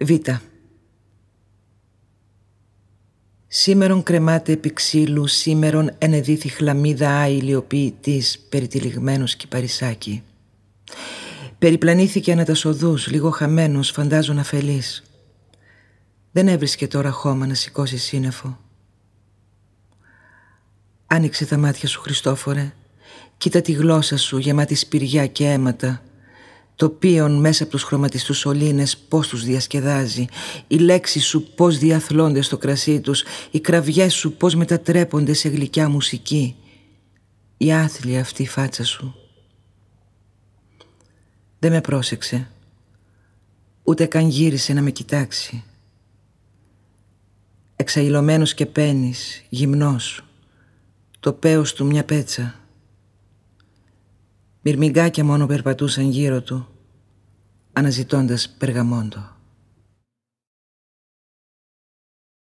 Β. Σήμερον κρεμάται επί ξύλου, σήμερον ενεδίθη χλαμίδα άηλιοποιητής, περιτυλιγμένος κυπαρισάκι. Περιπλανήθηκε ανατασοδούς, λίγο χαμένος, φαντάζον αφελής. Δεν έβρισκε τώρα χώμα να σηκώσει σύννεφο. Άνοιξε τα μάτια σου, Χριστόφορε. Κοίτα τη γλώσσα σου, γεμάτη σπηριά και αίματα το οποίο μέσα από τους χρωματιστούς σωλήνες πώς τους διασκεδάζει, οι λέξεις σου πώς διαθλώνται στο κρασί τους, οι κραυγές σου πώς μετατρέπονται σε γλυκιά μουσική, η άθλια αυτή η φάτσα σου. Δεν με πρόσεξε, ούτε καν γύρισε να με κοιτάξει. Εξαϊλωμένος και πένης, γυμνός, το πέος του μια πέτσα. Μυρμηγκάκια μόνο περπατούσαν γύρω του αναζητώντας περγαμόντο.